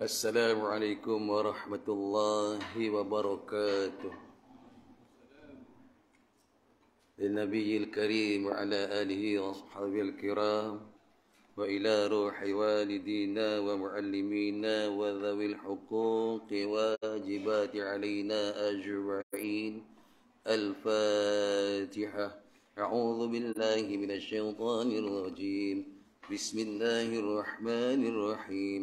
السلام عليكم ورحمة الله وبركاته للنبي الكريم وعلى آله وصحبه الكرام وإلى روح والدينا ومعلمينا وذوي الحقوق واجبات علينا أجمعين الفاتحة أعوذ بالله من الشيطان الرجيم بسم الله الرحمن الرحيم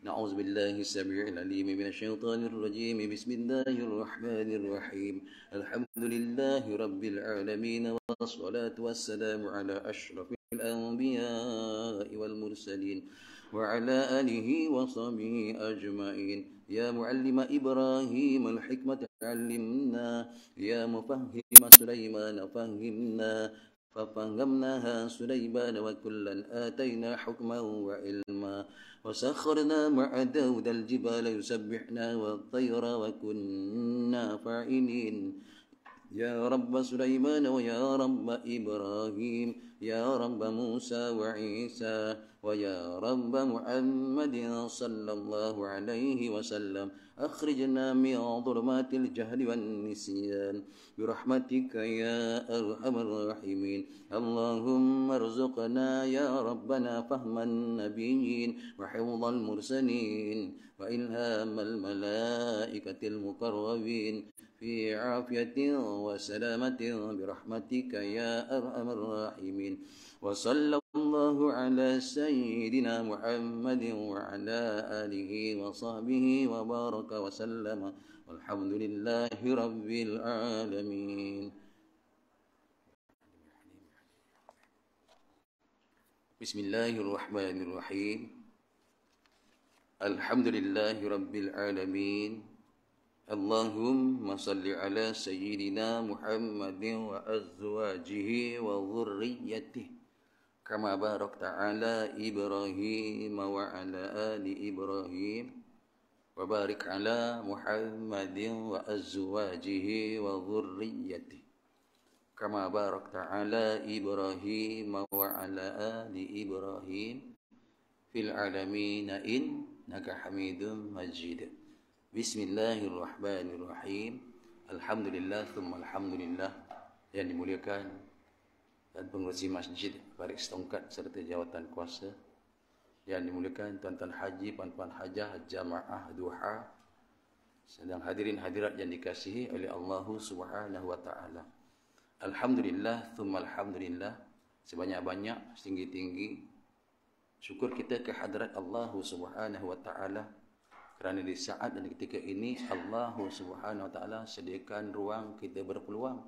نعوذ بالله السميع العليم من الشيطان الرجيم بسم الله الرحمن الرحيم الحمد لله رب العالمين والصلاة والسلام على أشرف الأنبياء والمرسلين وعلى آله وصحبه أجمعين يا معلم إبراهيم الحكمة علمنا يا مفهم سليمان فهمنا ففهمناها سليمان وكلا آتينا حكما وعلما وسخرنا مع داود الجبال يسبحنا والطير وكنا فاعلين يا رب سليمان ويا رب إبراهيم يا رب موسى وعيسى ويا رب محمد صلى الله عليه وسلم أخرجنا من ظلمات الجهل والنسيان برحمتك يا أرحم الراحمين اللهم ارزقنا يا ربنا فهم النبيين وحفظ المرسلين وإلهام الملائكة المقربين في عافية وسلامة برحمتك يا أرحم الراحمين وصلى الله على سيدنا محمد وعلى آله وصحبه وبارك وسلم والحمد لله رب العالمين بسم الله الرحمن الرحيم الحمد لله رب العالمين Allahumma salli ala sayyidina Muhammadin wa azwajihi wa dhurriyyatih kama barakta ala Ibrahim wa ala ali Ibrahim wa barik ala Muhammadin wa azwajihi wa dhurriyyatih kama barakta ala Ibrahim wa ala ali Ibrahim fil alamin innaka Hamidum Majid Bismillahirrahmanirrahim. Alhamdulillah, thumma alhamdulillah. Yang dimuliakan dan pengurusi masjid Farid Setongkat serta jawatan kuasa. Yang dimuliakan tuan-tuan haji, puan-puan hajah, jamaah, duha. Sedang hadirin hadirat yang dikasihi oleh Allah Subhanahu wa taala. Alhamdulillah, thumma alhamdulillah. Sebanyak-banyak, setinggi-tinggi. Syukur kita kehadrat Allah Subhanahu wa taala. Kerana di saat dan ketika ini Allah Subhanahu Wa Taala sediakan ruang kita berpeluang.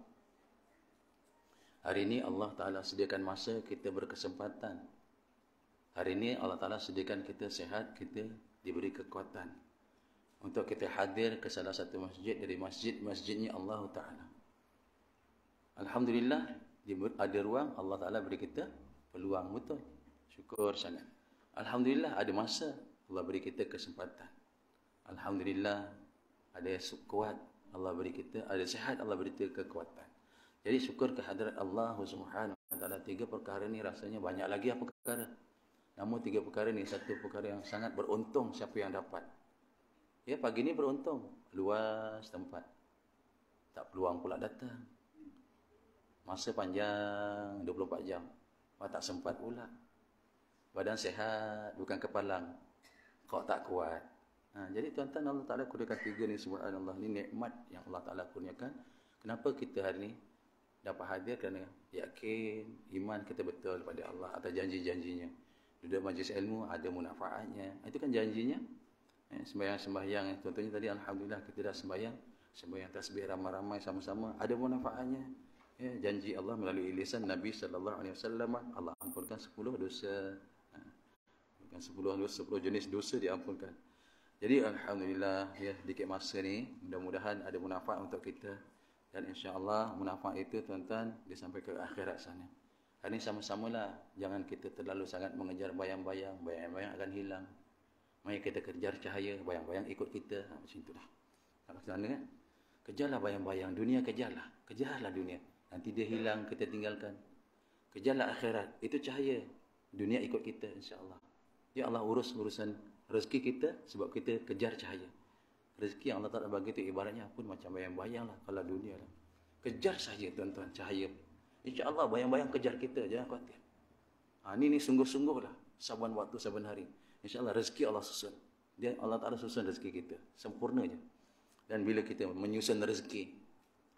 Hari ini Allah Taala sediakan masa kita berkesempatan. Hari ini Allah Taala sediakan kita sehat, kita diberi kekuatan untuk kita hadir ke salah satu masjid dari masjid-masjidnya Allah Taala. Alhamdulillah ada ruang Allah Taala beri kita peluang betul. Syukur sangat. Alhamdulillah ada masa Allah beri kita kesempatan. Alhamdulillah ada kuat Allah beri kita ada sehat Allah beri kita kekuatan. Jadi syukur kehadiran Allah Subhanahu wa taala tiga perkara ni rasanya banyak lagi apa perkara. Namun tiga perkara ni satu perkara yang sangat beruntung siapa yang dapat. Ya pagi ni beruntung luas tempat. Tak peluang pula datang. Masa panjang 24 jam. Wah, tak sempat pula. Badan sehat bukan kepalang. Kau tak kuat. Ha, jadi tuan-tuan Allah Ta'ala kurniakan tiga ni subhanallah ni nikmat yang Allah Ta'ala kurniakan. Kenapa kita hari ni dapat hadir kerana yakin iman kita betul kepada Allah atau janji-janjinya. Duduk majlis ilmu ada manfaatnya. Ha, itu kan janjinya. Eh, sembahyang-sembahyang contohnya tadi Alhamdulillah kita dah sembahyang. Sembahyang tasbih ramai-ramai sama-sama. Ada manfaatnya. Ya, janji Allah melalui lisan Nabi Sallallahu Alaihi Wasallam Allah ampunkan 10 dosa. Ha. Ampunkan 10, 10 jenis dosa diampunkan. Jadi alhamdulillah ya sedikit masa ni mudah-mudahan ada manfaat untuk kita dan insya-Allah manfaat itu tuan-tuan dia sampai ke akhirat sana. Hari ini sama-samalah jangan kita terlalu sangat mengejar bayang-bayang, bayang-bayang akan hilang. Mari kita kejar cahaya, bayang-bayang ikut kita. Ha, macam itulah. Tak macam mana kan? Kejarlah bayang-bayang, dunia kejarlah. Kejarlah dunia. Nanti dia hilang, kita tinggalkan. Kejarlah akhirat, itu cahaya. Dunia ikut kita insya-Allah. Ya Allah urus urusan rezeki kita sebab kita kejar cahaya. Rezeki yang Allah Ta'ala bagi tu ibaratnya pun macam bayang-bayang lah kalau dunia lah. Kejar saja tuan-tuan cahaya. Insya Allah bayang-bayang kejar kita. Jangan khawatir. Ha, ini ni sungguh-sungguh lah. Saban waktu, saban hari. Insya Allah rezeki Allah susun. Dia Allah Ta'ala susun rezeki kita. Sempurna je. Dan bila kita menyusun rezeki,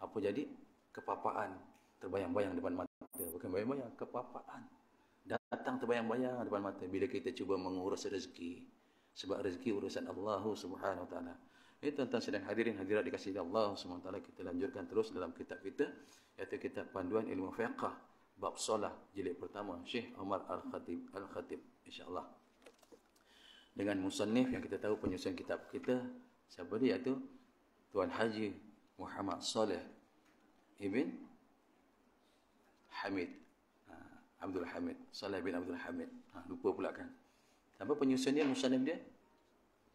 apa jadi? Kepapaan terbayang-bayang depan mata. Bukan bayang-bayang, kepapaan. Datang terbayang-bayang depan mata. Bila kita cuba mengurus rezeki, sebab rezeki urusan Allah Subhanahu taala. Ini eh, tentang sedang hadirin hadirat dikasih oleh Allah Subhanahu taala kita lanjutkan terus dalam kitab kita iaitu kitab panduan ilmu fiqh bab solah jilid pertama Syekh Omar Al-Khatib Al-Khatib insyaallah. Dengan musannif yang kita tahu penyusun kitab kita siapa dia iaitu Tuan Haji Muhammad Saleh Ibn Hamid ha, Abdul Hamid Saleh bin Abdul Hamid ha, Lupa pula kan Siapa penyusun dia? Musyannif dia?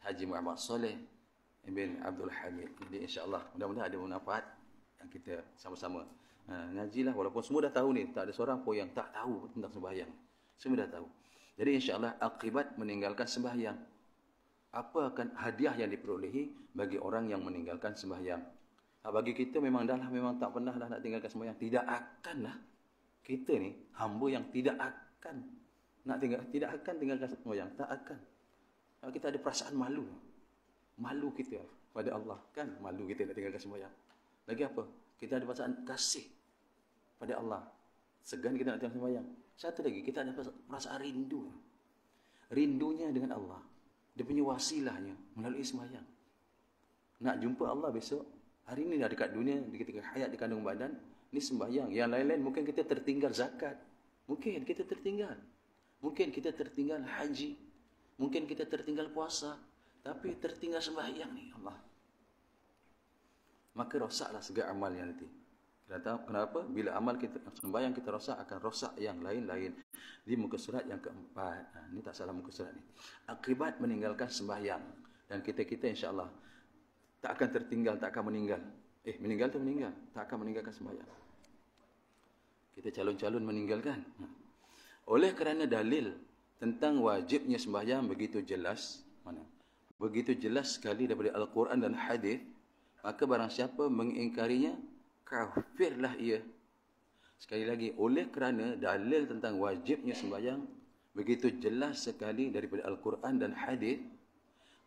Haji Muhammad Soleh, bin Abdul Hamid. Jadi insya-Allah mudah-mudahan ada manfaat yang kita sama-sama ha, lah. walaupun semua dah tahu ni tak ada seorang pun yang tak tahu tentang sembahyang. Semua dah tahu. Jadi insya-Allah akibat meninggalkan sembahyang apa akan hadiah yang diperolehi bagi orang yang meninggalkan sembahyang? Ha, bagi kita memang dah lah, memang tak pernah lah nak tinggalkan sembahyang. Tidak akan lah. Kita ni, hamba yang tidak akan nak tinggal, tidak akan tinggalkan moyang. Tak akan. Kita ada perasaan malu. Malu kita pada Allah. Kan malu kita nak tinggalkan semayang. Lagi apa? Kita ada perasaan kasih pada Allah. Segan kita nak tinggalkan semayang. Satu lagi, kita ada perasaan rindu. Rindunya dengan Allah. Dia punya wasilahnya melalui semayang. Nak jumpa Allah besok. Hari ini dah dekat dunia, kita hayat di kandung badan. Ini sembahyang. Yang lain-lain mungkin kita tertinggal zakat. Mungkin kita tertinggal. Mungkin kita tertinggal haji. Mungkin kita tertinggal puasa. Tapi tertinggal sembahyang ni Allah. Maka rosaklah segala amal amalnya nanti. Kenapa? Bila amal kita sembahyang kita rosak, akan rosak yang lain-lain. Di muka surat yang keempat. Ha, ini tak salah muka surat ni. Akibat meninggalkan sembahyang. Dan kita-kita insya Allah tak akan tertinggal, tak akan meninggal. Eh, meninggal tu meninggal. Tak akan meninggalkan sembahyang. Kita calon-calon meninggalkan. Hmm. Oleh kerana dalil tentang wajibnya sembahyang begitu jelas, mana? Begitu jelas sekali daripada Al-Quran dan Hadis, maka barang siapa mengingkarinya, kafirlah ia. Sekali lagi, oleh kerana dalil tentang wajibnya sembahyang begitu jelas sekali daripada Al-Quran dan Hadis,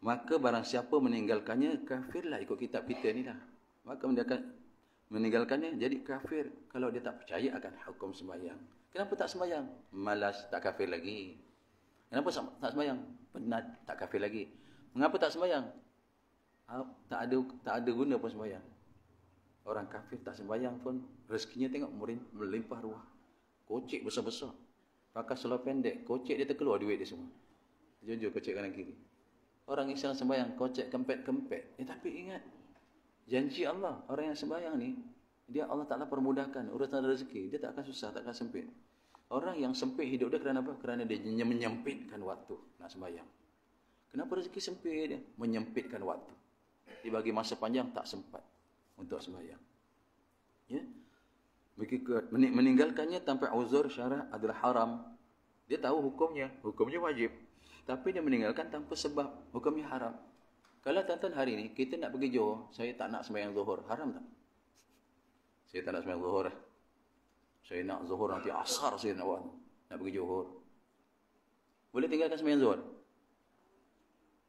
maka barang siapa meninggalkannya, kafirlah ikut kitab kita ni lah. Maka meninggalkannya jadi kafir kalau dia tak percaya akan hukum sembahyang. Kenapa tak sembahyang? Malas, tak kafir lagi. Kenapa tak sembahyang? Penat, tak kafir lagi. Mengapa tak sembahyang? Ah, tak ada tak ada guna pun sembahyang. Orang kafir tak sembahyang pun, rezekinya tengok melimpah ruah. Kocik besar-besar. Pakai selalu pendek, kocik dia terkeluar duit dia semua. Jujur kocik kanan-kiri. Orang Islam sembahyang, kocik kempet-kempet. Eh tapi ingat, janji Allah, orang yang sembahyang ni, dia Allah Ta'ala permudahkan urusan rezeki. Dia tak akan susah, tak akan sempit. Orang yang sempit hidup dia kerana apa? Kerana dia menyempitkan waktu nak sembahyang. Kenapa rezeki sempit? Menyempitkan waktu. Dia bagi masa panjang tak sempat untuk sembahyang. Ya? Meninggalkannya tanpa uzur syarah adalah haram. Dia tahu hukumnya. Hukumnya wajib. Tapi dia meninggalkan tanpa sebab. Hukumnya haram. Kalau tuan-tuan hari ini, kita nak pergi Johor, saya tak nak sembahyang zuhur. Haram tak? Saya tak nak semayang zuhur. Saya nak zuhur nanti asar saya nak buat. Nak pergi zuhur. Boleh tinggalkan semayang zuhur?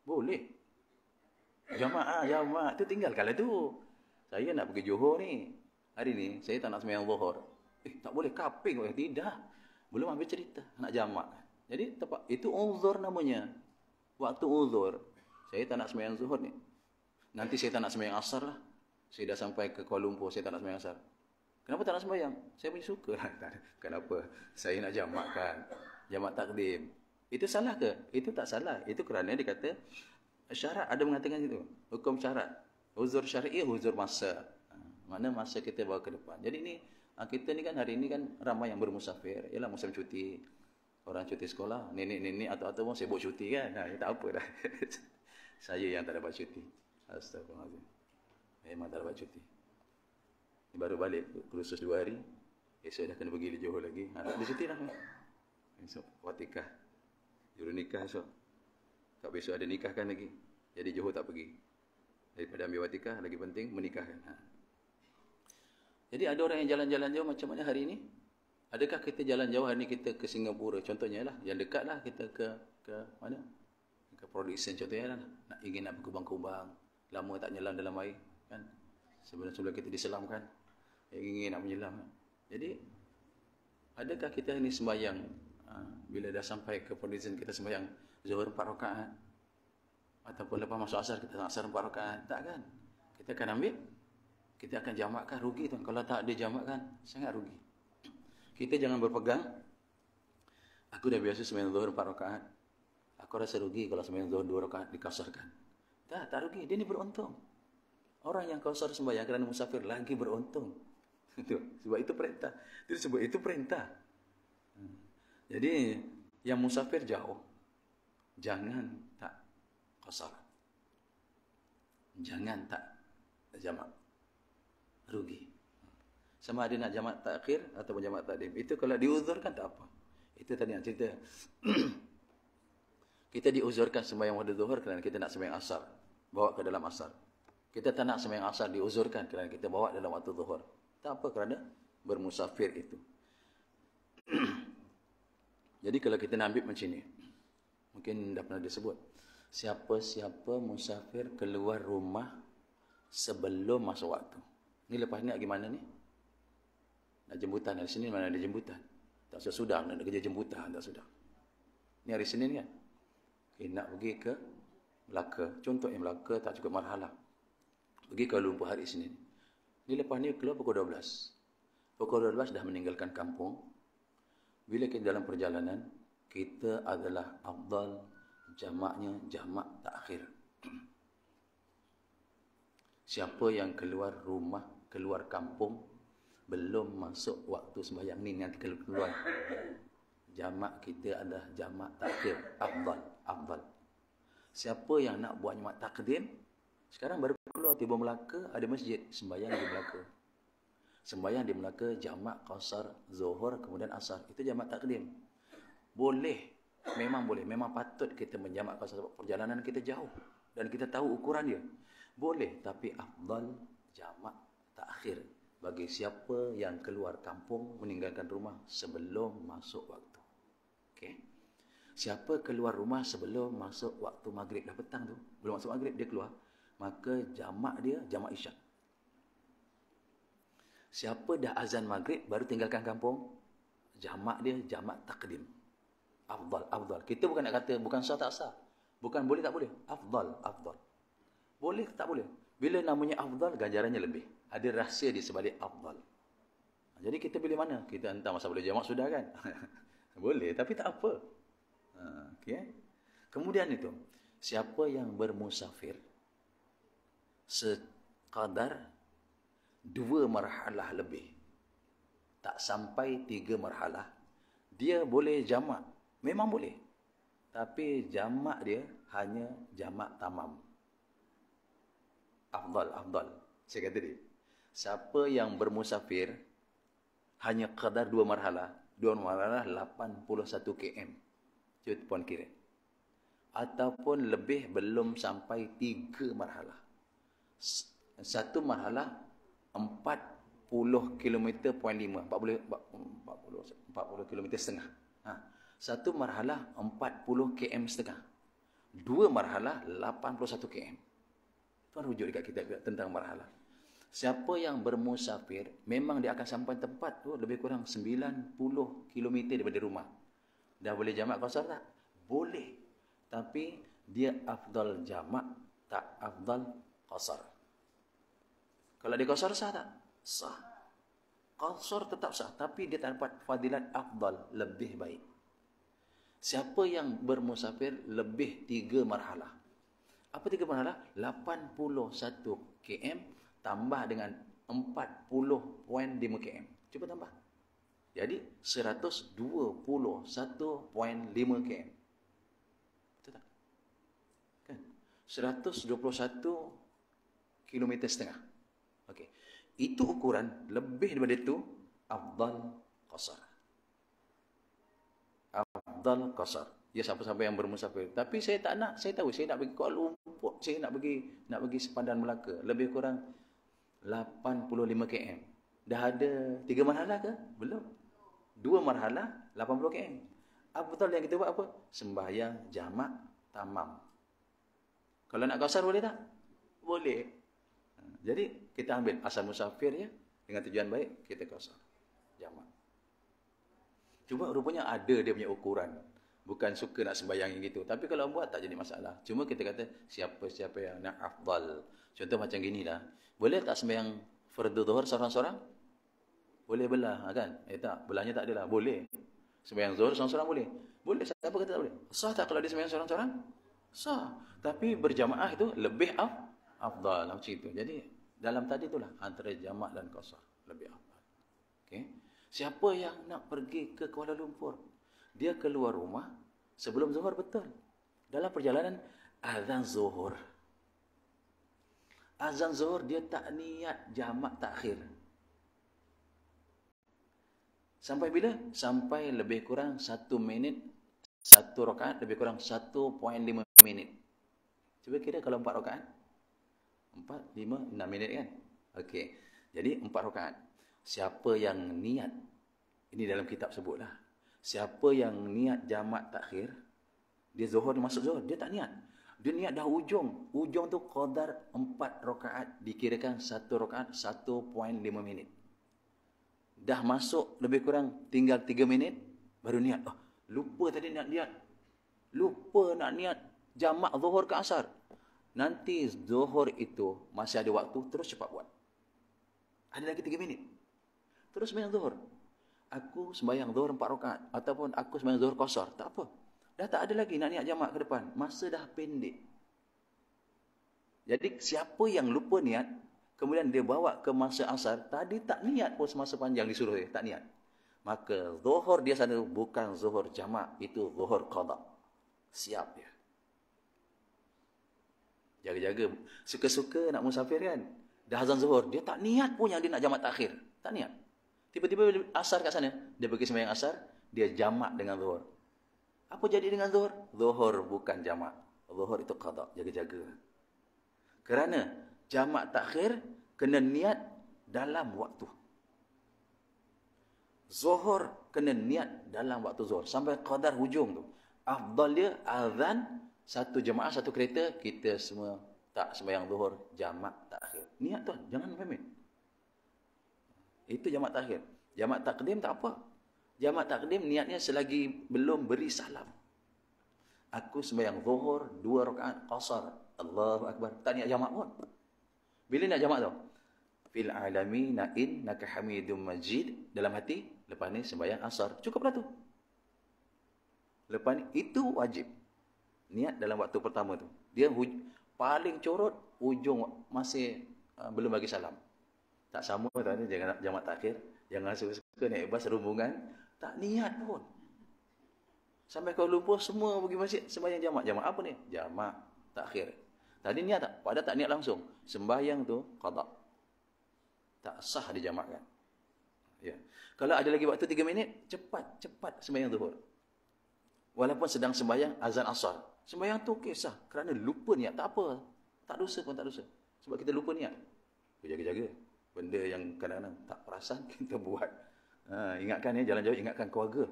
Boleh. Jamaah, jamaah. Itu tinggalkanlah tu Saya nak pergi zuhur ni. Hari ni, saya tak nak semayang zuhur. Eh, tak boleh kaping. Eh, tidak. Belum ambil cerita. Nak jamak. Jadi, tepat, itu uzur namanya. Waktu uzur. Saya tak nak semayang zuhur ni. Nanti saya tak nak semayang asar lah. Saya dah sampai ke Kuala Lumpur, saya tak nak semayang asar. Kenapa tak nak sembahyang? Saya punya suka Kenapa? Saya nak jamakkan, Jamak takdim. Itu salah ke? Itu tak salah. Itu kerana dia kata syarat ada mengatakan itu. Hukum syarat. Huzur syar'i, huzur masa. Ha, Mana masa kita bawa ke depan. Jadi ini ha, kita ni kan hari ini kan ramai yang bermusafir. Ialah musim cuti. Orang cuti sekolah. Nenek-nenek atau atau pun sibuk cuti kan. Nah, ha, ya, tak apa dah. Saya yang tak dapat cuti. Astagfirullahaladzim. Memang tak dapat cuti baru balik kursus dua hari esok dah kena pergi di Johor lagi ha, di situ lah esok buat nikah juru nikah esok tak besok ada nikah kan lagi jadi Johor tak pergi daripada ambil watika lagi penting menikahkan ha. jadi ada orang yang jalan-jalan jauh macam mana hari ini adakah kita jalan jauh hari ini kita ke Singapura contohnya lah yang dekat lah kita ke ke mana ke production contohnya lah nak, ingin nak berkubang-kubang lama tak nyelam dalam air kan sebelum-sebelum kita diselamkan yang ingin nak menyelam. Jadi, adakah kita ini sembahyang ha, bila dah sampai ke perizin kita sembahyang zuhur empat rakaat ataupun lepas masuk asar kita asar empat rakaat tak kan? Kita akan ambil kita akan jamakkan rugi tuan. Kalau tak dia jamakkan sangat rugi. Kita jangan berpegang aku dah biasa sembahyang zuhur empat rakaat. Aku rasa rugi kalau sembahyang zuhur dua rakaat dikasarkan. Tak, tak rugi. Dia ni beruntung. Orang yang kasar sembahyang kerana musafir lagi beruntung itu sebab itu perintah itu sebab itu perintah hmm. jadi yang musafir jauh jangan tak kosar, jangan tak jamak rugi sama ada nak jamak takhir ataupun jamak takdim itu kalau diuzurkan tak apa itu tadi yang cerita kita diuzurkan sembahyang waktu zuhur kerana kita nak sembahyang asar bawa ke dalam asar kita tak nak sembahyang asar diuzurkan kerana kita bawa dalam waktu zuhur tak apa kerana bermusafir itu. Jadi kalau kita ambil macam ni. Mungkin dah pernah disebut. Siapa-siapa musafir keluar rumah sebelum masuk waktu. Ni lepas ni bagaimana ni? Nak jemputan. Hari Senin mana ada jemputan? Tak sudah, nak kerja jemputan. Tak sudah. Ni hari Senin kan? Okay, eh, nak pergi ke Melaka. Contoh yang Melaka tak cukup marhalah. Pergi ke Lumpur hari Senin. Dia lepas ni keluar pukul 12. Pukul 12 dah meninggalkan kampung. Bila kita dalam perjalanan, kita adalah abdal jamaknya jamak takhir. Siapa yang keluar rumah, keluar kampung, belum masuk waktu sembahyang ni nanti keluar. Jamak kita adalah jamak takdir. Abdal. Abdal. Siapa yang nak buat jamak takdir, sekarang baru keluar tiba Melaka ada masjid sembahyang di Melaka. Sembahyang di Melaka jamak qasar, zuhur kemudian asar. Itu jamak takdim. Boleh memang boleh, memang patut kita menjamak qasar sebab perjalanan kita jauh dan kita tahu ukuran dia. Boleh tapi afdal jamak takhir bagi siapa yang keluar kampung meninggalkan rumah sebelum masuk waktu. Okey. Siapa keluar rumah sebelum masuk waktu maghrib dah petang tu, belum masuk maghrib dia keluar maka jamak dia jamak isyak. Siapa dah azan maghrib baru tinggalkan kampung, jamak dia jamak takdim. Afdal, afdal. Kita bukan nak kata bukan sah tak sah. Bukan boleh tak boleh. Afdal, afdal. Boleh tak boleh. Bila namanya afdal, ganjarannya lebih. Ada rahsia di sebalik afdal. Jadi kita pilih mana? Kita entah masa boleh jamak sudah kan? boleh, tapi tak apa. Ha, okay. Kemudian itu, siapa yang bermusafir, sekadar dua marhalah lebih. Tak sampai tiga marhalah. Dia boleh jamak. Memang boleh. Tapi jamak dia hanya jamak tamam. Afdal, afdal. Saya kata dia. Siapa yang bermusafir hanya kadar dua marhalah. Dua marhalah 81 km. Cepat puan kira. Ataupun lebih belum sampai tiga marhalah satu marhalah 40 km.5 40 40 km setengah ha satu marhalah 40 km setengah dua marhalah 81 km tu rujuk dekat kita tentang marhalah siapa yang bermusafir memang dia akan sampai tempat tu lebih kurang 90 km daripada rumah dah boleh jamak kosong tak boleh tapi dia afdal jamak tak afdal qasar kalau di kosor sah tak? Sah. Kosor tetap sah. Tapi dia tak dapat fadilat afdal. Lebih baik. Siapa yang bermusafir lebih tiga marhalah? Apa tiga marhalah? 81 km tambah dengan 40 poin 5 km. Cuba tambah. Jadi 121.5 km. Betul tak? Kan? 121 km setengah itu ukuran lebih daripada itu afdal qasar afdal qasar ya siapa-siapa yang bermusafir tapi saya tak nak saya tahu saya nak pergi Kuala Lumpur saya nak pergi nak pergi sepadan Melaka lebih kurang 85 km dah ada tiga marhalah ke belum dua marhalah 80 km afdal yang kita buat apa sembahyang jamak tamam kalau nak kasar boleh tak boleh jadi kita ambil asal musafir ya dengan tujuan baik kita kosong. Jamak. Cuma rupanya ada dia punya ukuran. Bukan suka nak sembahyang gitu. Tapi kalau buat tak jadi masalah. Cuma kita kata siapa-siapa yang nak afdal. Contoh macam gini lah. Boleh tak sembahyang fardu zuhur seorang-seorang? Boleh belah ha, kan? Eh tak, belahnya tak adalah. Boleh. Sembahyang zuhur seorang-seorang boleh. Boleh. Siapa kata tak boleh? Sah tak kalau dia sembahyang seorang-seorang? Sah. Tapi berjamaah itu lebih af afdal. Macam itu. Jadi dalam tadi itulah antara jamak dan kosor lebih awal. Okay. Siapa yang nak pergi ke Kuala Lumpur? Dia keluar rumah sebelum zuhur betul. Dalam perjalanan azan zuhur. Azan zuhur dia tak niat jamak takhir. Sampai bila? Sampai lebih kurang satu minit, satu rakaat lebih kurang 1.5 minit. Cuba kira kalau empat rakaat, empat, lima, enam minit kan? Okey. Jadi empat rakaat. Siapa yang niat, ini dalam kitab sebutlah. Siapa yang niat jamat takhir, dia zuhur, dia masuk zuhur, dia tak niat. Dia niat dah ujung. Ujung tu qadar empat rakaat dikirakan satu rakaat, satu poin lima minit. Dah masuk lebih kurang tinggal tiga minit, baru niat. Oh, lupa tadi niat niat. Lupa nak niat jamak zuhur ke asar nanti zuhur itu masih ada waktu terus cepat buat ada lagi tiga minit terus sembahyang zuhur aku sembahyang zuhur empat rakaat ataupun aku sembahyang zuhur qasar tak apa dah tak ada lagi nak niat jamak ke depan masa dah pendek jadi siapa yang lupa niat kemudian dia bawa ke masa asar tadi tak niat pun semasa panjang disuruh dia tak niat maka zuhur dia sana bukan zuhur jamak itu zuhur qada siap dia jaga-jaga suka-suka nak musafir kan dah azan zuhur dia tak niat pun yang dia nak jamak takhir tak niat tiba-tiba asar kat sana dia pergi sembahyang asar dia jamak dengan zuhur apa jadi dengan zuhur zuhur bukan jamak zuhur itu qada jaga-jaga kerana jamak takhir kena niat dalam waktu zuhur kena niat dalam waktu zuhur sampai qadar hujung tu afdal dia azan satu jemaah satu kereta kita semua tak sembahyang zuhur jamak takhir niat tuan jangan pemin itu jamak takhir jamak takdim tak apa jamak takdim niatnya selagi belum beri salam aku sembahyang Duhur dua rakaat qasar Allahu akbar tak niat jamak pun bila nak jamak tau? fil alamin innaka hamidum majid dalam hati lepas ni sembahyang asar cukuplah tu lepas ni itu wajib niat dalam waktu pertama tu. Dia huj- paling corot ujung masih uh, belum bagi salam. Tak sama tadi jangan jamak takhir, jangan suka-suka naik bas rumbungan, tak niat pun. Sampai kau lupa semua pergi masjid sembahyang jamak. Jamak apa ni? Jamak takhir. Tadi niat tak? Pada tak niat langsung. Sembahyang tu qada. Tak sah di dijamakkan. Ya. Kalau ada lagi waktu 3 minit, cepat-cepat sembahyang zuhur. Walaupun sedang sembahyang azan asar, Sembahyang tu okey sah kerana lupa niat tak apa. Tak dosa pun tak dosa. Sebab kita lupa niat. Jaga-jaga. Benda yang kadang-kadang tak perasan kita buat. Ha, ingatkan ya jalan jauh ingatkan keluarga.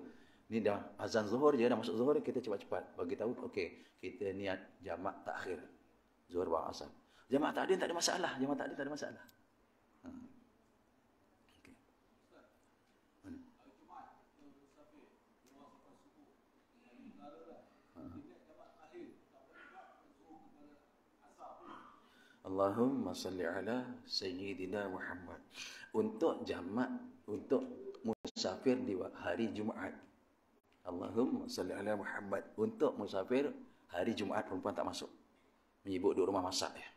Ini dah azan zuhur je dah masuk zuhur kita cepat-cepat bagi tahu okey kita niat jamak takhir. Zuhur bawa asar. Jamak takdir tak ada masalah, jamak takdir tak ada masalah. Ha. Allahumma salli ala Sayyidina Muhammad Untuk jamak Untuk musafir di hari Jumaat Allahumma salli ala Muhammad Untuk musafir hari Jumaat Perempuan tak masuk Menyibuk di rumah masak ya.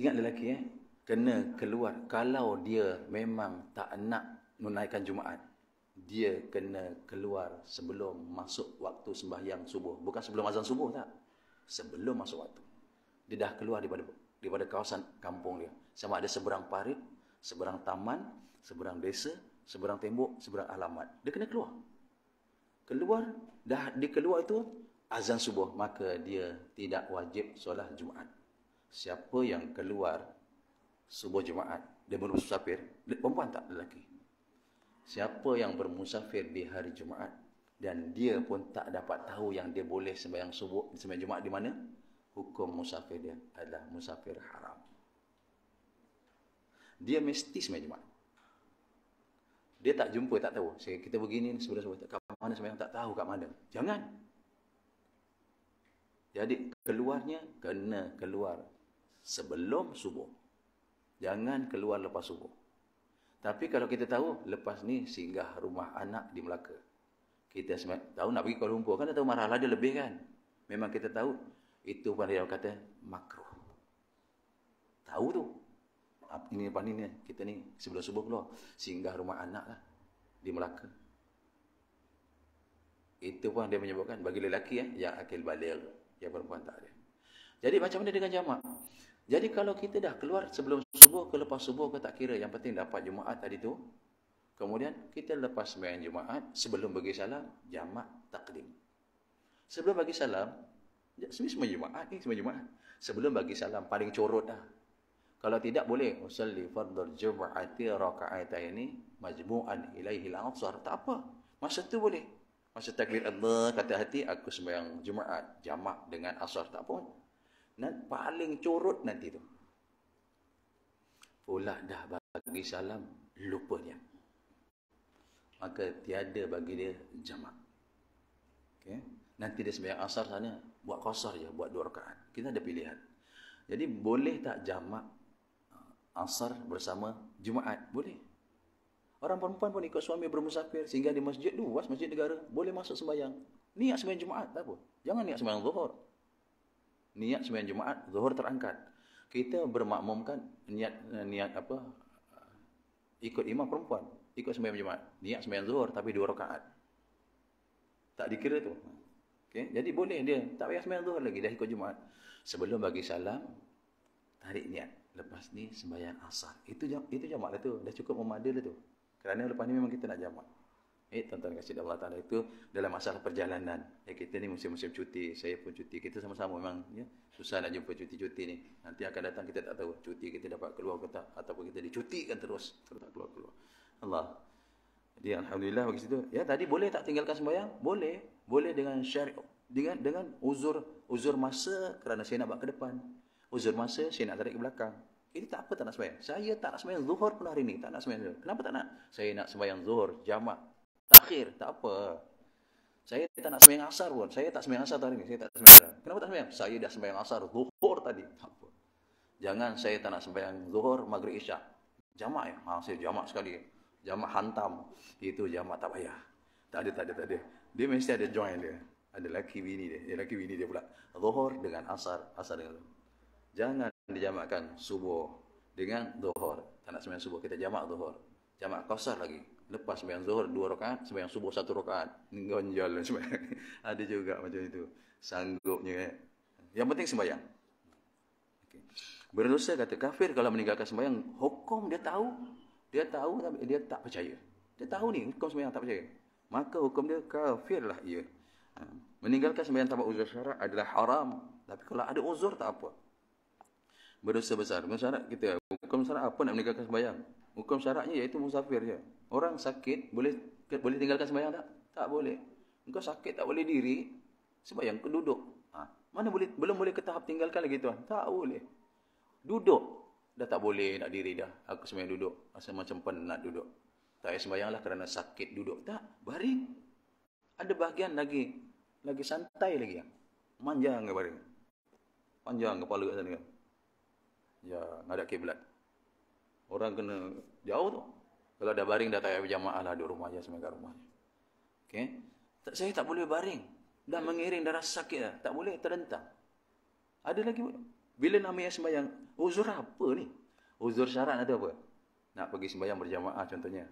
Ingat lelaki ya, Kena keluar Kalau dia memang tak nak menunaikan Jumaat Dia kena keluar sebelum masuk waktu sembahyang subuh Bukan sebelum azan subuh tak Sebelum masuk waktu dia dah keluar daripada daripada kawasan kampung dia. Sama ada seberang parit, seberang taman, seberang desa, seberang tembok, seberang alamat. Dia kena keluar. Keluar, dah di keluar itu azan subuh. Maka dia tidak wajib solat Jumaat. Siapa yang keluar subuh Jumaat, dia bermusafir, perempuan tak lelaki. Siapa yang bermusafir di hari Jumaat dan dia pun tak dapat tahu yang dia boleh sembahyang subuh, sembahyang Jumaat di mana, hukum musafir dia adalah musafir haram. Dia mistis macam mana? Dia tak jumpa, tak tahu. Saya kita begini sebelah sebelah Kamu mana sebenarnya tak tahu Kamu mana. Jangan. Jadi keluarnya kena keluar sebelum subuh. Jangan keluar lepas subuh. Tapi kalau kita tahu lepas ni singgah rumah anak di Melaka. Kita tahu nak pergi Kuala Lumpur kan dah tahu marahlah dia lebih kan. Memang kita tahu itu pun dia kata makruh. Tahu tu. ini apa ni kita ni sebelum subuh keluar singgah rumah anak lah di Melaka. Itu pun dia menyebutkan bagi lelaki eh, ya yang akil balil, yang perempuan tak ada. Jadi macam mana dengan jamak? Jadi kalau kita dah keluar sebelum subuh ke lepas subuh ke tak kira. Yang penting dapat Jumaat tadi tu. Kemudian kita lepas main Jumaat sebelum bagi salam, jamak taklim. Sebelum bagi salam, Ya, ini semua jemaah, ini semua jemaah. Sebelum bagi salam, paling corot lah. Kalau tidak boleh, usalli fardur jum'ati raka'ata ini majmu'an ilaihi al-absar. Tak apa. Masa tu boleh. Masa takbir Allah, kata hati, aku sembahyang Jumaat, jamak dengan asar, tak apa. Nah, paling curut nanti tu. Pula dah bagi salam, lupa Maka tiada bagi dia jamak. Okay. Nanti dia sembahyang asar sana, buat qasar ya, buat dua rakaat kita ada pilihan jadi boleh tak jamak uh, asar bersama jumaat boleh orang perempuan pun ikut suami bermusafir sehingga di masjid luas masjid negara boleh masuk sembahyang niat sembahyang jumaat tak apa jangan niat sembahyang zuhur niat sembahyang jumaat zuhur terangkat kita bermakmumkan niat eh, niat apa uh, ikut imam perempuan ikut sembahyang jumaat niat sembahyang zuhur tapi dua rakaat tak dikira tu Okay? Jadi boleh dia. Tak payah sembahyang zuhur lagi dah ikut Jumaat. Sebelum bagi salam, tarik niat. Lepas ni sembahyang asar. Itu jam, itu jamak lah tu. Dah cukup memadil lah tu. Kerana lepas ni memang kita nak jamak. Eh, tuan-tuan kasih Allah Ta'ala itu dalam masalah perjalanan. Eh, kita ni musim-musim cuti, saya pun cuti. Kita sama-sama memang ya, susah nak jumpa cuti-cuti ni. Nanti akan datang kita tak tahu cuti kita dapat keluar ke tak. Ataupun kita dicutikan terus. Kalau tak keluar-keluar. Allah. Jadi Alhamdulillah bagi situ. Ya, tadi boleh tak tinggalkan sembahyang? Boleh boleh dengan syari dengan dengan uzur uzur masa kerana saya nak buat ke depan uzur masa saya nak tarik ke belakang ini tak apa tak nak sembahyang saya tak nak sembahyang zuhur pula hari ni tak nak sembahyang zuhur kenapa tak nak saya nak sembahyang zuhur jamak takhir tak apa saya tak nak sembahyang asar pun saya tak sembahyang asar hari ini saya tak sembahyang kenapa tak sembahyang saya dah sembahyang asar zuhur tadi tak apa jangan saya tak nak sembahyang zuhur maghrib isyak jamak ya ha, saya jamak sekali jamak hantam itu jamak tak payah tak ada tak ada tak ada dia mesti ada join dia. Ada lelaki bini dia. ada lelaki bini dia pula. Zuhur dengan asar. Asar dengan zuhur. Jangan dijamakkan subuh dengan zuhur. Tak nak sembahyang subuh. Kita jamak zuhur. Jamak kosar lagi. Lepas sembahyang zuhur dua rakaat, sembahyang subuh satu rakaat. Gonjol sembahyang. Ada juga macam itu. Sanggupnya. Eh. Yang penting sembahyang. Okay. Berdosa kata kafir kalau meninggalkan sembahyang, hukum dia tahu. Dia tahu tapi dia tak percaya. Dia tahu ni hukum sembahyang tak percaya maka hukum dia kafirlah ia. Ha. Meninggalkan sembahyang tanpa uzur syarak adalah haram. Tapi kalau ada uzur tak apa. Berdosa besar. Hukum syarak kita, hukum syarak apa nak meninggalkan sembahyang? Hukum syaraknya iaitu musafir je. Orang sakit boleh boleh tinggalkan sembahyang tak? Tak boleh. Engkau sakit tak boleh diri, sembahyang kau duduk. Ha. Mana boleh belum boleh ke tahap tinggalkan lagi tuan? Tak boleh. Duduk dah tak boleh nak diri dah. Aku sembahyang duduk. Rasa macam penat duduk tak payah sembahyang lah kerana sakit duduk tak baring ada bahagian lagi lagi santai lagi manjang ke baring panjang kepala kat sana kan ya ngadap kiblat orang kena jauh tu kalau dah baring dah tak payah berjamaah lah di rumah aja sampai rumah ok tak, saya tak boleh baring dah mengiring darah sakit lah. tak boleh terentang ada lagi bila nama yang sembahyang uzur apa ni uzur syarat atau apa nak pergi sembahyang berjamaah contohnya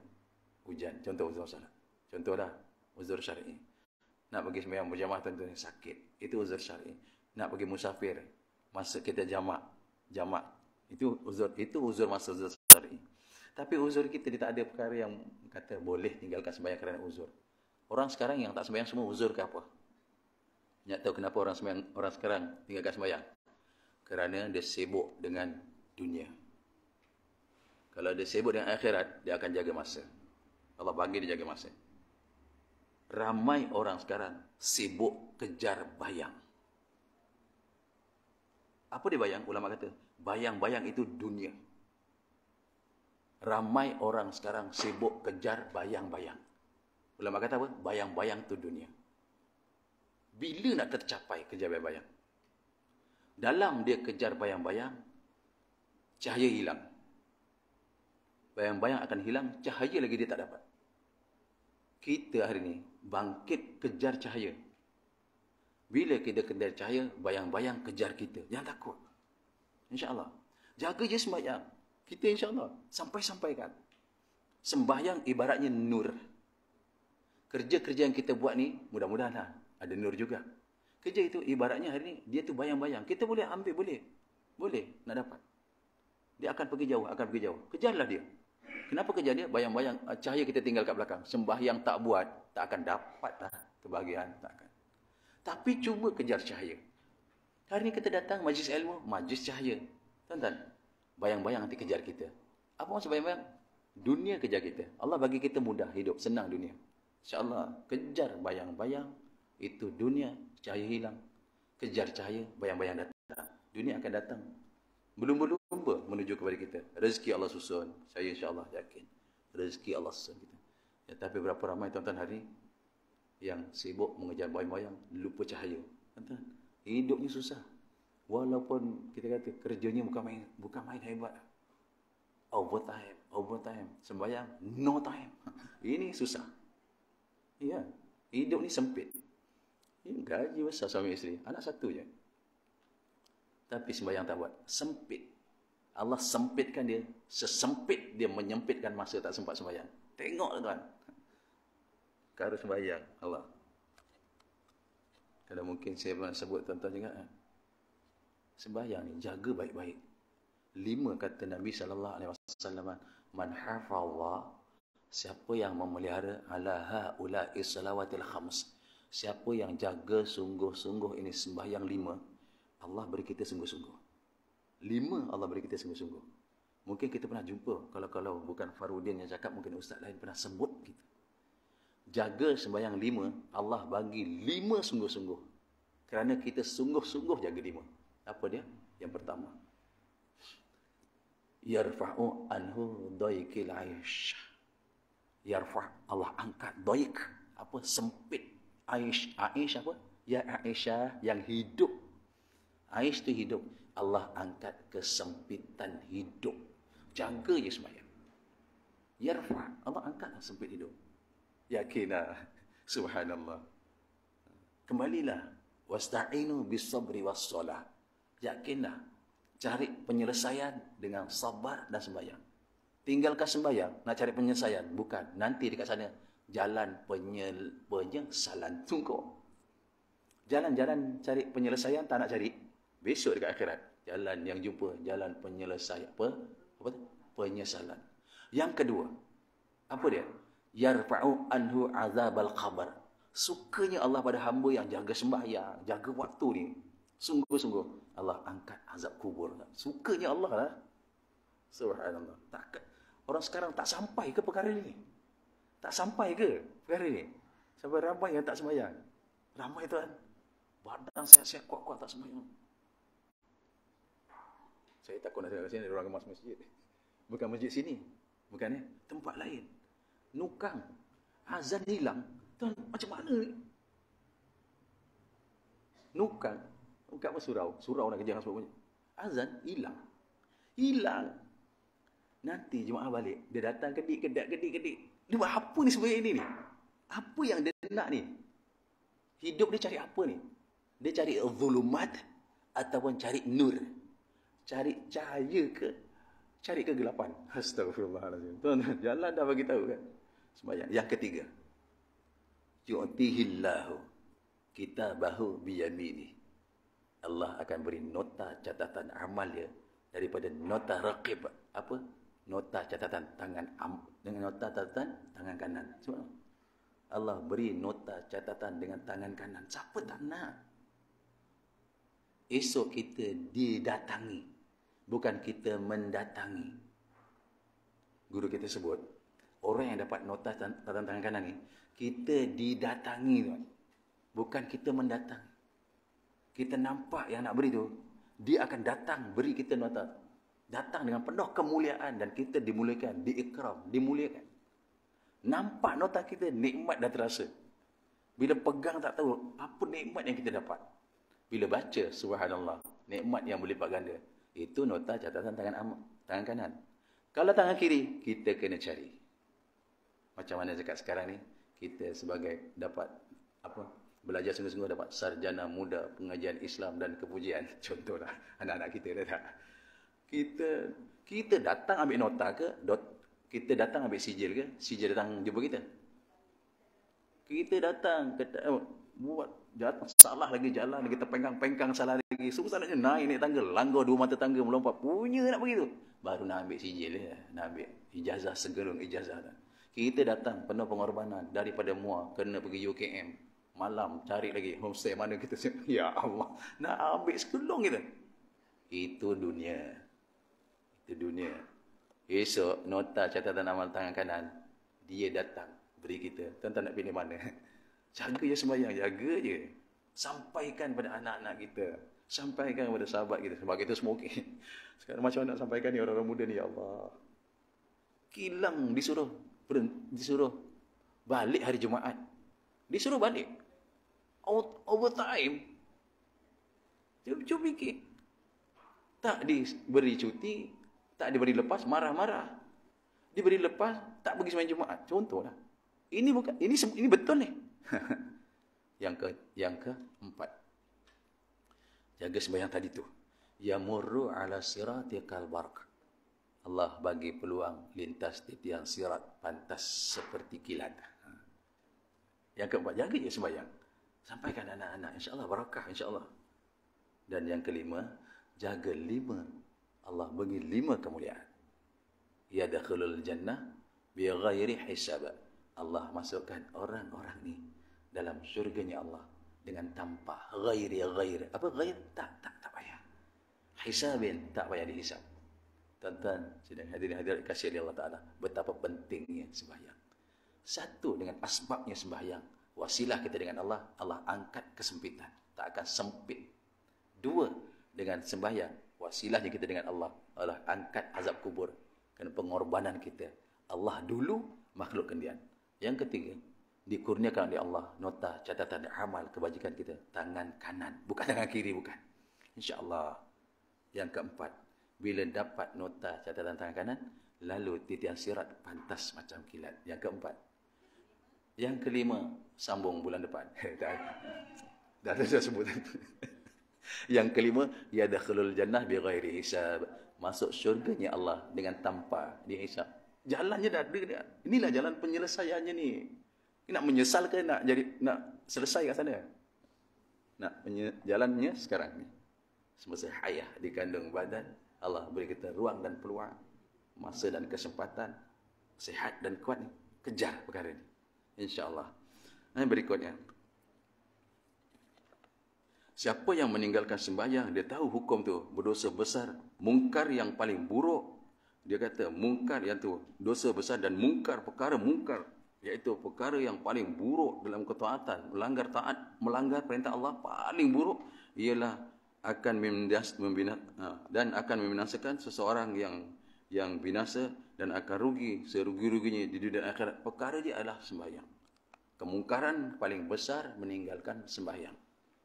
hujan. Contoh uzur syar'i. Contohlah uzur syar'i. Nak pergi sembahyang berjamaah tuan-tuan sakit. Itu uzur syar'i. Nak pergi musafir. Masa kita jamak. Jamak. Itu uzur itu uzur masa uzur syar'i. Tapi uzur kita dia tak ada perkara yang kata boleh tinggalkan sembahyang kerana uzur. Orang sekarang yang tak sembahyang semua uzur ke apa? Nak tahu kenapa orang sembahyang orang sekarang tinggalkan sembahyang? Kerana dia sibuk dengan dunia. Kalau dia sibuk dengan akhirat, dia akan jaga masa. Allah panggil dijaga masjid. Ramai orang sekarang sibuk kejar bayang. Apa dia bayang? Ulama kata, bayang-bayang itu dunia. Ramai orang sekarang sibuk kejar bayang-bayang. Ulama kata apa? Bayang-bayang itu dunia. Bila nak tercapai kejar bayang-bayang? Dalam dia kejar bayang-bayang, cahaya hilang. Bayang-bayang akan hilang, cahaya lagi dia tak dapat kita hari ini bangkit kejar cahaya. Bila kita kejar cahaya, bayang-bayang kejar kita. Jangan takut. InsyaAllah. Jaga je sembahyang. Kita insyaAllah. Sampai-sampaikan. Sembahyang ibaratnya nur. Kerja-kerja yang kita buat ni, mudah-mudahan lah. Ada nur juga. Kerja itu ibaratnya hari ni, dia tu bayang-bayang. Kita boleh ambil, boleh. Boleh, nak dapat. Dia akan pergi jauh, akan pergi jauh. Kejarlah dia. Kenapa kejadian Bayang-bayang eh, cahaya kita tinggal kat belakang. Sembahyang tak buat, tak akan dapat lah kebahagiaan. Tak Tapi cuba kejar cahaya. Hari ni kita datang majlis ilmu, majlis cahaya. Tuan-tuan, bayang-bayang nanti kejar kita. Apa maksud bayang-bayang? Dunia kejar kita. Allah bagi kita mudah hidup, senang dunia. InsyaAllah, kejar bayang-bayang. Itu dunia, cahaya hilang. Kejar cahaya, bayang-bayang datang. Dunia akan datang berlumba-lumba menuju kepada kita. Rezeki Allah susun. Saya insya Allah yakin. Rezeki Allah susun kita. Ya, tapi berapa ramai tuan-tuan hari yang sibuk mengejar bayang-bayang, lupa cahaya. Tuan-tuan, hidupnya susah. Walaupun kita kata kerjanya bukan main, bukan main hebat. Overtime, overtime. Sembayang, no time. Ini susah. Ya, hidup ni sempit. Ini gaji besar suami isteri. Anak satu je. Tapi sembahyang tak buat. Sempit. Allah sempitkan dia. Sesempit dia menyempitkan masa tak sempat sembahyang. Tengok lah tuan. Kalau sembahyang Allah. Kalau mungkin saya pernah sebut tuan-tuan juga. Eh? Sembahyang ni jaga baik-baik. Lima kata Nabi SAW. Man hafallah. Siapa yang memelihara ala ha'ulai salawatil khams. Siapa yang jaga sungguh-sungguh ini sembahyang lima. Allah beri kita sungguh-sungguh. Lima Allah beri kita sungguh-sungguh. Mungkin kita pernah jumpa, kalau-kalau bukan Farudin yang cakap, mungkin ustaz lain pernah sebut kita. Jaga sembahyang lima, Allah bagi lima sungguh-sungguh. Kerana kita sungguh-sungguh jaga lima. Apa dia? Yang pertama. Yarfa'u anhu doikil aish. Yarfa' Allah angkat doik. Apa? Sempit. Aish. Aish apa? Ya aisha yang hidup Air itu hidup. Allah angkat kesempitan hidup. Jaga ya semayang. Yarfa. Allah angkat kesempitan hidup. Yakinlah. Subhanallah. Kembalilah. Wasta'inu bisabri wassalah. Yakinlah. Cari penyelesaian dengan sabar dan sembahyang. Tinggalkan sembahyang. Nak cari penyelesaian. Bukan. Nanti dekat sana. Jalan penyel penyelesaian. Tunggu. Jalan-jalan cari penyelesaian. Tak nak cari besok dekat akhirat jalan yang jumpa jalan penyelesaian apa apa tu? penyesalan yang kedua apa dia yarfa'u anhu azab al qabr sukanya Allah pada hamba yang jaga sembahyang jaga waktu ni sungguh-sungguh Allah angkat azab kubur sukanya Allah lah subhanallah tak orang sekarang tak sampai ke perkara ni tak sampai ke perkara ni sampai ramai yang tak sembahyang ramai tuan badan sihat-sihat kuat-kuat tak sembahyang saya takut nak tengok kat sini ada orang kemas masjid. Bukan masjid sini. Bukan ya. Tempat lain. Nukang. Azan hilang. Tuan, macam mana Nukang, Nukang. Bukan apa surau. Surau nak kerja sebab banyak. Azan hilang. Hilang. Nanti jemaah balik. Dia datang kedik, kedak, kedik, kedik. Dia buat apa ni sebenarnya ini ni? Apa yang dia nak ni? Hidup dia cari apa ni? Dia cari zulumat ataupun cari Nur cari cahaya ke cari kegelapan astagfirullahalazim tuan-tuan jalan dah bagi tahu kan sembahyang yang ketiga yu'tihillahu kita bahu biyamini Allah akan beri nota catatan amal dia daripada nota raqib apa nota catatan tangan am, dengan nota catatan tangan kanan sebab Allah beri nota catatan dengan tangan kanan siapa tak nak esok kita didatangi bukan kita mendatangi. Guru kita sebut, orang yang dapat nota tanda tangan kanan ni, kita didatangi Bukan kita mendatang. Kita nampak yang nak beri tu, dia akan datang beri kita nota. Datang dengan penuh kemuliaan dan kita dimuliakan, diikram, dimuliakan. Nampak nota kita, nikmat dah terasa. Bila pegang tak tahu apa nikmat yang kita dapat. Bila baca, subhanallah, nikmat yang berlipat ganda. Itu nota catatan tangan am tangan kanan. Kalau tangan kiri, kita kena cari. Macam mana dekat sekarang ni, kita sebagai dapat apa belajar sungguh-sungguh dapat sarjana muda pengajian Islam dan kepujian. Contohlah anak-anak kita dah tak. Kita kita datang ambil nota ke, dot, kita datang ambil sijil ke, sijil datang jumpa kita. Kita datang, kata, buat jatuh salah lagi jalan lagi terpengkang-pengkang salah lagi Susah nak naik naik tangga langgar dua mata tangga melompat punya nak begitu. baru nak ambil sijil ya. nak ambil ijazah segerung ijazah kan. kita datang penuh pengorbanan daripada mua kena pergi UKM malam cari lagi homestay mana kita siap ya Allah nak ambil sekelong kita itu dunia itu dunia esok nota catatan amal tangan kanan dia datang beri kita tuan-tuan nak pilih mana Jaga je sembahyang, jaga je. Sampaikan pada anak-anak kita. Sampaikan kepada sahabat kita. Sebab kita semua okay. Sekarang macam nak sampaikan ni orang-orang muda ni, Ya Allah. Kilang disuruh. Disuruh balik hari Jumaat. Disuruh balik. Over time. Cuba, cuba fikir. Tak diberi cuti, tak diberi lepas, marah-marah. Diberi lepas, tak pergi semain Jumaat. Contohlah. Ini bukan ini ini betul ni. Eh. yang ke yang ke empat. Jaga sembahyang tadi tu. Ya murru ala ya kalbark. Allah bagi peluang lintas di tiang sirat pantas seperti kilat. Ha. Yang keempat, jaga je sembahyang. Sampaikan anak-anak. InsyaAllah barakah. InsyaAllah. Dan yang kelima, jaga lima. Allah bagi lima kemuliaan. Ya dah dakhulul jannah biar gairi hisabat. Allah masukkan orang-orang ni dalam surga Nya Allah dengan tanpa ghairi ghair apa ghair tak tak tak payah hisabin tak payah dihisab tuan-tuan sidang hadirin hadirat kasih oleh Allah taala betapa pentingnya sembahyang satu dengan asbabnya sembahyang wasilah kita dengan Allah Allah angkat kesempitan tak akan sempit dua dengan sembahyang wasilahnya kita dengan Allah Allah angkat azab kubur kerana pengorbanan kita Allah dulu makhluk kendian yang ketiga dikurniakan oleh Allah nota catatan amal kebajikan kita tangan kanan bukan tangan kiri bukan insyaallah yang keempat bila dapat nota catatan tangan kanan lalu titian sirat pantas macam kilat yang keempat yang kelima sambung bulan depan dah dah saya sebut yang kelima ya dakhulul jannah bi ghairi hisab masuk syurga nya Allah dengan tanpa dihisab jalannya dah ada inilah jalan penyelesaiannya ni ini nak menyesal ke nak jadi nak selesai kat sana? Nak menye, jalannya sekarang ni. Semasa hayah di kandung badan, Allah beri kita ruang dan peluang, masa dan kesempatan, sehat dan kuat ni. Kejar perkara ni. Allah. Nah, eh, berikutnya. Siapa yang meninggalkan sembahyang, dia tahu hukum tu berdosa besar. Mungkar yang paling buruk. Dia kata mungkar yang tu dosa besar dan mungkar perkara mungkar yaitu perkara yang paling buruk dalam ketaatan, melanggar taat, melanggar perintah Allah paling buruk ialah akan membinas, ha, dan akan membinasakan seseorang yang yang binasa dan akan rugi serugi-ruginya di dunia akhirat. Perkara dia adalah sembahyang. Kemungkaran paling besar meninggalkan sembahyang.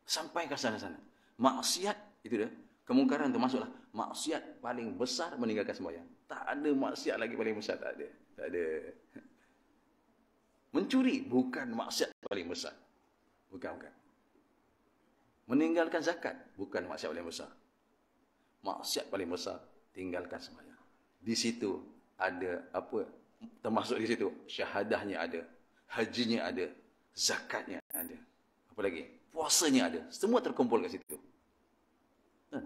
Sampai ke sana-sana. Maksiat itu dia. Kemungkaran itu masuklah. Maksiat paling besar meninggalkan sembahyang. Tak ada maksiat lagi paling besar. Tak ada. Tak ada. Mencuri bukan maksiat paling besar. Bukan, bukan. Meninggalkan zakat bukan maksiat paling besar. Maksiat paling besar tinggalkan semuanya. Di situ ada apa? Termasuk di situ syahadahnya ada, hajinya ada, zakatnya ada. Apa lagi? Puasanya ada. Semua terkumpul kat situ.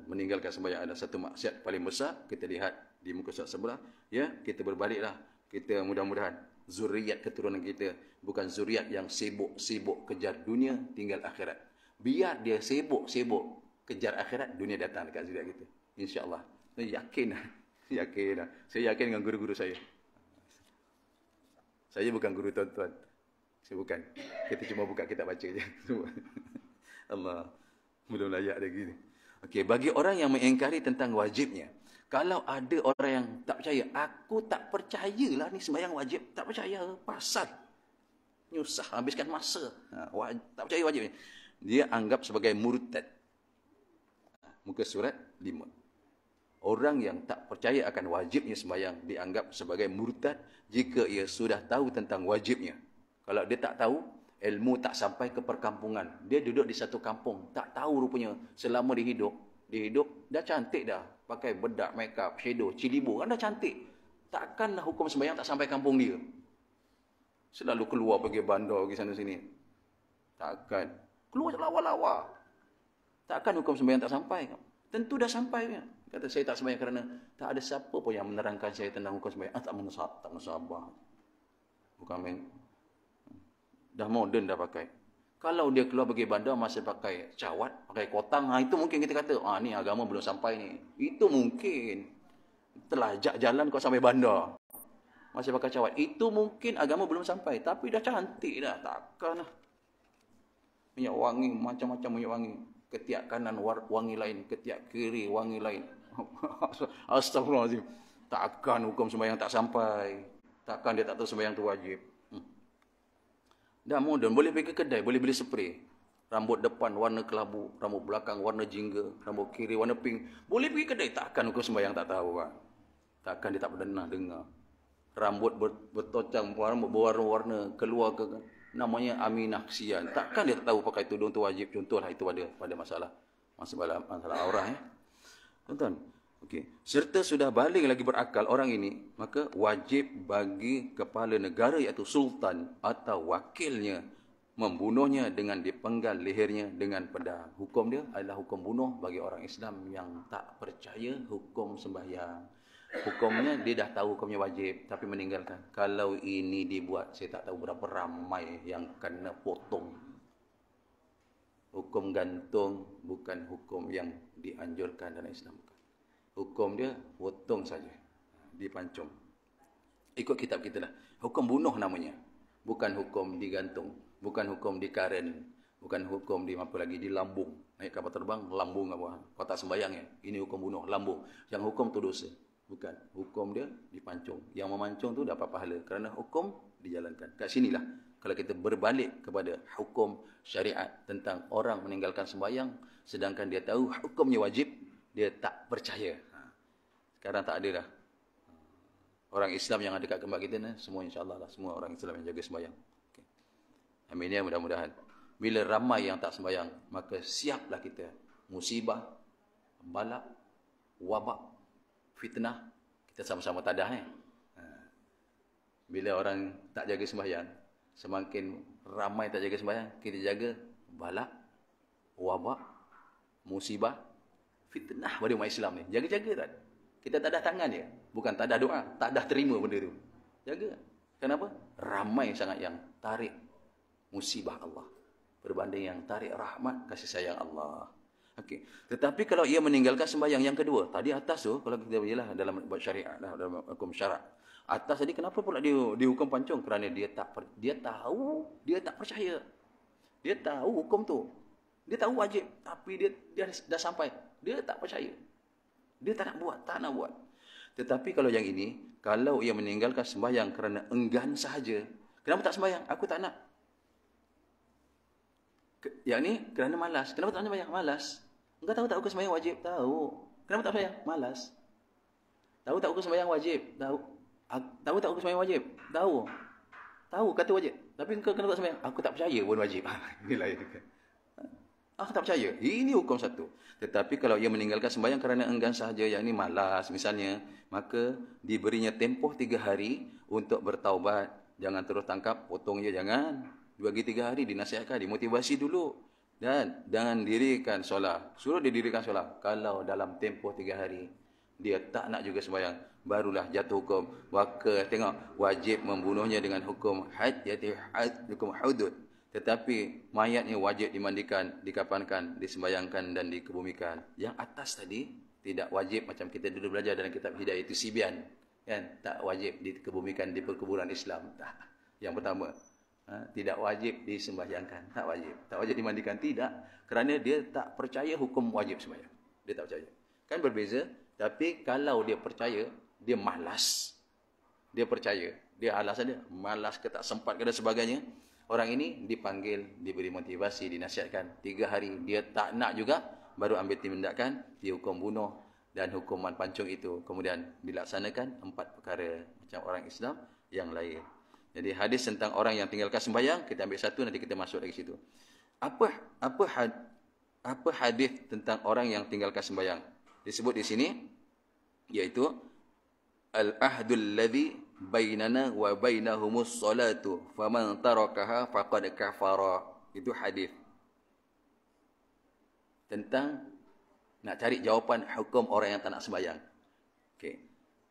meninggalkan semuanya ada satu maksiat paling besar kita lihat di muka surat sebelah ya kita berbaliklah kita mudah-mudahan zuriat keturunan kita bukan zuriat yang sibuk-sibuk kejar dunia tinggal akhirat. Biar dia sibuk-sibuk kejar akhirat, dunia datang dekat zuriat kita. Insya-Allah. Saya yakin. Lah. Yakin. Lah. Saya yakin dengan guru-guru saya. Saya bukan guru tuan-tuan. Saya bukan. Kita cuma buka kitab baca je. Allah. Belum layak lagi ni. Okey, bagi orang yang mengingkari tentang wajibnya, kalau ada orang yang tak percaya, aku tak percayalah ni sembahyang wajib. Tak percaya, pasal. Nyusah, habiskan masa. Ha. Ha, tak percaya wajib. Dia anggap sebagai murtad. Ha, muka surat lima. Orang yang tak percaya akan wajibnya sembahyang dianggap sebagai murtad jika ia sudah tahu tentang wajibnya. Kalau dia tak tahu, ilmu tak sampai ke perkampungan. Dia duduk di satu kampung, tak tahu rupanya selama dia hidup. Dia hidup, dah cantik dah pakai bedak, make up, shadow, cilibu. Kan dah cantik. Takkanlah hukum sembahyang tak sampai kampung dia. Selalu keluar pergi bandar, pergi sana sini. Takkan. Keluar lawa-lawa. Takkan hukum sembahyang tak sampai. Tentu dah sampai. Ya. Kata saya tak sembahyang kerana tak ada siapa pun yang menerangkan saya tentang hukum sembahyang. Ah, tak menasabah. Tak menasabah. Bukan main. Dah modern dah pakai. Kalau dia keluar pergi bandar masih pakai cawat, pakai kotang, ha, itu mungkin kita kata, ah ni agama belum sampai ni. Itu mungkin. Telajak jalan kau sampai bandar. Masih pakai cawat. Itu mungkin agama belum sampai. Tapi dah cantik dah. Takkan lah. Minyak wangi, macam-macam minyak wangi. Ketiak kanan wangi lain, ketiak kiri wangi lain. Astagfirullahaladzim. Takkan hukum sembahyang tak sampai. Takkan dia tak tahu sembahyang tu wajib. Dah moden, boleh pergi ke kedai, boleh beli spray. Rambut depan warna kelabu, rambut belakang warna jingga, rambut kiri warna pink. Boleh pergi kedai, takkan hukum sembahyang tak tahu kan. Takkan dia tak pernah dengar. Rambut bertocang, rambut berwarna-warna, keluar ke Namanya Aminah Kesian. Takkan dia tak tahu pakai tudung tu wajib. Contohlah itu pada, pada masalah. Masalah, masalah aurah ya. Tuan-tuan, Okey, serta sudah balik lagi berakal orang ini, maka wajib bagi kepala negara iaitu sultan atau wakilnya membunuhnya dengan dipenggal lehernya dengan pedang. Hukum dia adalah hukum bunuh bagi orang Islam yang tak percaya hukum sembahyang. Hukumnya dia dah tahu hukumnya wajib tapi meninggalkan. Kalau ini dibuat saya tak tahu berapa ramai yang kena potong. Hukum gantung bukan hukum yang dianjurkan dalam Islam hukum dia potong saja dipancung ikut kitab kita lah hukum bunuh namanya bukan hukum digantung bukan hukum dikaren bukan hukum di apa lagi di lambung naik kapal terbang lambung apa Kota sembayang ya ini hukum bunuh lambung yang hukum tu dosa bukan hukum dia dipancung yang memancung tu dapat pahala kerana hukum dijalankan kat lah. kalau kita berbalik kepada hukum syariat tentang orang meninggalkan sembayang, sedangkan dia tahu hukumnya wajib dia tak percaya sekarang tak ada dah. Orang Islam yang ada kat tempat kita ni, semua insyaAllah lah. Semua orang Islam yang jaga sembahyang. Okay. Amin ya mudah-mudahan. Bila ramai yang tak sembahyang, maka siaplah kita. Musibah, balak, wabak, fitnah. Kita sama-sama tadah ni. Eh? Bila orang tak jaga sembahyang, semakin ramai tak jaga sembahyang, kita jaga balak, wabak, musibah, fitnah pada umat Islam ni. Jaga-jaga tak? -jaga, kita tak ada tangan dia. Bukan tak ada doa. Tak ada terima benda tu. Jaga. Kenapa? Ramai sangat yang tarik musibah Allah. Berbanding yang tarik rahmat, kasih sayang Allah. Okey. Tetapi kalau ia meninggalkan sembahyang yang kedua. Tadi atas tu, kalau kita berjalan dalam buat syariah, lah, dalam hukum syarak. Atas tadi kenapa pula dia dihukum pancung? Kerana dia tak dia tahu, dia tak percaya. Dia tahu hukum tu. Dia tahu wajib. Tapi dia, dia dah sampai. Dia tak percaya. Dia tak nak buat, tak nak buat. Tetapi kalau yang ini, kalau ia meninggalkan sembahyang kerana enggan sahaja, kenapa tak sembahyang? Aku tak nak. Yang ini, kerana malas. Kenapa tak sembahyang? Malas. Enggak tahu tak aku sembahyang wajib? Tahu. Kenapa tak sembahyang? Malas. Tahu tak aku sembahyang wajib? Tahu. Tahu tak aku sembahyang wajib? Tahu. Tahu, kata wajib. Tapi kenapa tak sembahyang? Aku tak percaya pun wajib. Inilah yang dekat. Aku tak percaya. Ini hukum satu. Tetapi kalau ia meninggalkan sembahyang kerana enggan sahaja, yang ini malas misalnya, maka diberinya tempoh tiga hari untuk bertaubat. Jangan terus tangkap, potong ia, jangan. Bagi tiga hari, dinasihatkan, dimotivasi dulu. Dan dengan dirikan solat. Suruh dia dirikan solat. Kalau dalam tempoh tiga hari, dia tak nak juga sembahyang, barulah jatuh hukum. Waka, tengok, wajib membunuhnya dengan hukum had, jatuh had, hukum hudud. Tetapi mayat ini wajib dimandikan, dikapankan, disembayangkan dan dikebumikan. Yang atas tadi tidak wajib macam kita dulu belajar dalam kitab hidayah itu sibian. Kan? Tak wajib dikebumikan di perkuburan Islam. Tak. Yang pertama, ha? tidak wajib disembayangkan. Tak wajib. Tak wajib dimandikan. Tidak. Kerana dia tak percaya hukum wajib sembayang. Dia tak percaya. Kan berbeza. Tapi kalau dia percaya, dia malas. Dia percaya. Dia alasan dia malas ke tak sempat ke dan sebagainya orang ini dipanggil, diberi motivasi, dinasihatkan. Tiga hari dia tak nak juga, baru ambil tindakan, dihukum bunuh dan hukuman pancung itu. Kemudian dilaksanakan empat perkara macam orang Islam yang lain. Jadi hadis tentang orang yang tinggalkan sembahyang, kita ambil satu nanti kita masuk lagi situ. Apa apa had, apa hadis tentang orang yang tinggalkan sembahyang? Disebut di sini, yaitu Al-ahdul ladi bainana wa bainahumus salatu faman tarakaha faqad kafara itu hadis tentang nak cari jawapan hukum orang yang tak nak sembahyang okey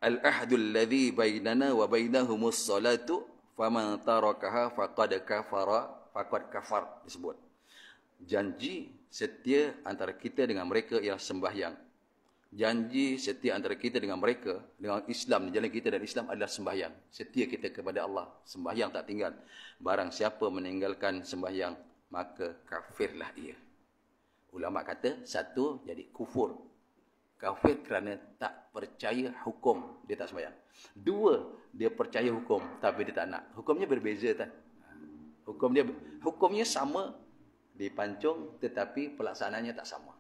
al ahdul ladzi bainana wa bainahumus salatu faman tarakaha faqad kafara faqad kafar disebut janji setia antara kita dengan mereka yang sembahyang janji setia antara kita dengan mereka dengan Islam jalan kita dan Islam adalah sembahyang setia kita kepada Allah sembahyang tak tinggal barang siapa meninggalkan sembahyang maka kafirlah ia ulama kata satu jadi kufur kafir kerana tak percaya hukum dia tak sembahyang dua dia percaya hukum tapi dia tak nak hukumnya berbeza tak hukum dia hukumnya sama dipancung tetapi pelaksanaannya tak sama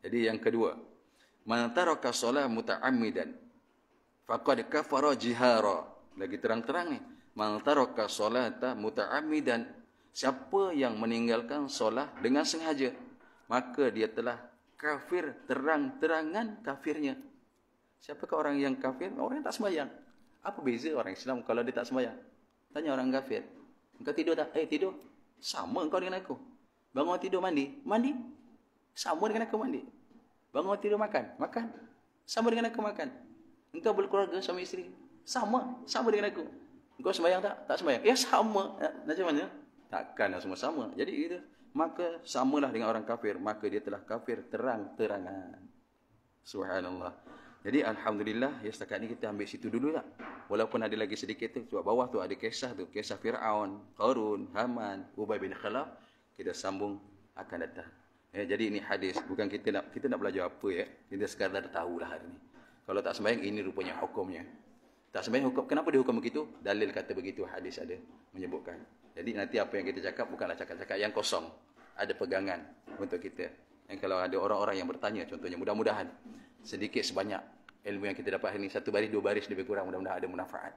jadi yang kedua, man taraka solah muta'ammidan faqad kafara jihara. Lagi terang-terang ni, man taraka solata muta'ammidan siapa yang meninggalkan solat dengan sengaja, maka dia telah kafir terang-terangan kafirnya. Siapa ke orang yang kafir? Orang yang tak sembahyang. Apa beza orang Islam kalau dia tak sembahyang? Tanya orang kafir. Engkau tidur tak? Eh, tidur. Sama engkau dengan aku. Bangun tidur mandi. Mandi. Sama dengan aku mandi. Bangun tidur makan, makan. Sama dengan aku makan. Engkau berkeluarga sama isteri. Sama, sama dengan aku. Engkau sembayang tak? Tak sembayang? Ya sama. Ya, macam mana? Takkanlah semua sama. Jadi gitu. Maka samalah dengan orang kafir. Maka dia telah kafir terang-terangan. Subhanallah. Jadi Alhamdulillah, ya setakat ni kita ambil situ dulu tak? Lah. Walaupun ada lagi sedikit tu. Sebab bawah tu ada kisah tu. Kisah Fir'aun, Qarun, Haman, Ubay bin Khalaf. Kita sambung akan datang. Eh, jadi ini hadis. Bukan kita nak kita nak belajar apa ya. Kita sekadar tahu lah hari ini. Kalau tak sembahyang, ini rupanya hukumnya. Tak sembahyang hukum. Kenapa dihukum begitu? Dalil kata begitu. Hadis ada menyebutkan. Jadi nanti apa yang kita cakap bukanlah cakap-cakap yang kosong. Ada pegangan untuk kita. Dan kalau ada orang-orang yang bertanya, contohnya mudah-mudahan sedikit sebanyak ilmu yang kita dapat hari ini. Satu baris, dua baris lebih kurang. Mudah-mudahan ada manfaat.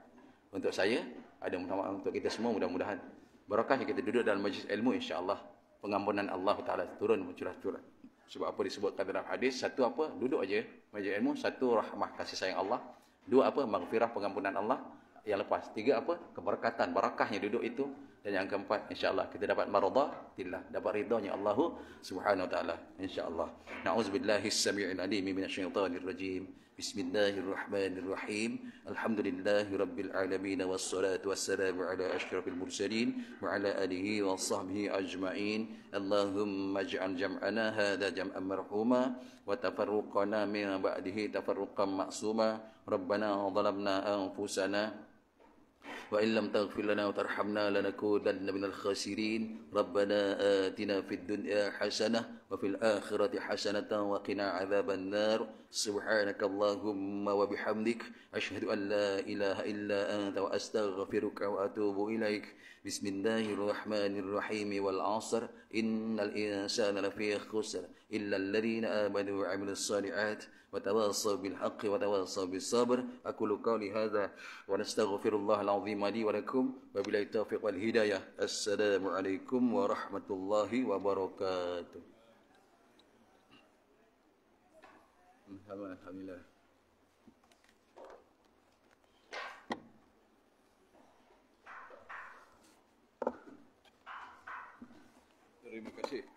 Untuk saya, ada manfaat untuk kita semua. Mudah-mudahan. Barakah yang kita duduk dalam majlis ilmu, insyaAllah pengampunan Allah Taala turun mencurah-curah. Sebab apa disebutkan dalam hadis? Satu apa? Duduk aja majlis ilmu. Satu rahmah kasih sayang Allah. Dua apa? Maghfirah pengampunan Allah. Yang lepas tiga apa? Keberkatan, barakahnya duduk itu dan yang keempat insyaallah kita dapat maradhatillah dapat ridanya Allah Subhanahu wa taala insyaallah naudzubillahi samiil alim minasyaitonir rajim bismillahirrahmanirrahim alhamdulillahirabbil alamin wassalatu wassalamu ala asyrafil mursalin wa ala alihi washabbihi ajmain allahumma ij'al jam'ana hadha jam'an marhuma wa tafarruqana min ba'dihi tafarruqan ma'suma rabbana dhalamna anfusana wa illam taghfir lana wa tarhamna lanakunanna minal khasirin rabbana atina fid dunya hasanah وفي الآخرة حسنة وقنا عذاب النار سبحانك اللهم وبحمدك أشهد أن لا إله إلا أنت وأستغفرك وأتوب إليك بسم الله الرحمن الرحيم والعصر إن الإنسان لفي خسر إلا الذين آمنوا وعملوا الصالحات وتواصوا بالحق وتواصوا بالصبر أقول قولي هذا ونستغفر الله العظيم لي ولكم وبالتوفيق والهداية السلام عليكم ورحمة الله وبركاته Alhamdulillah. Terima kasih.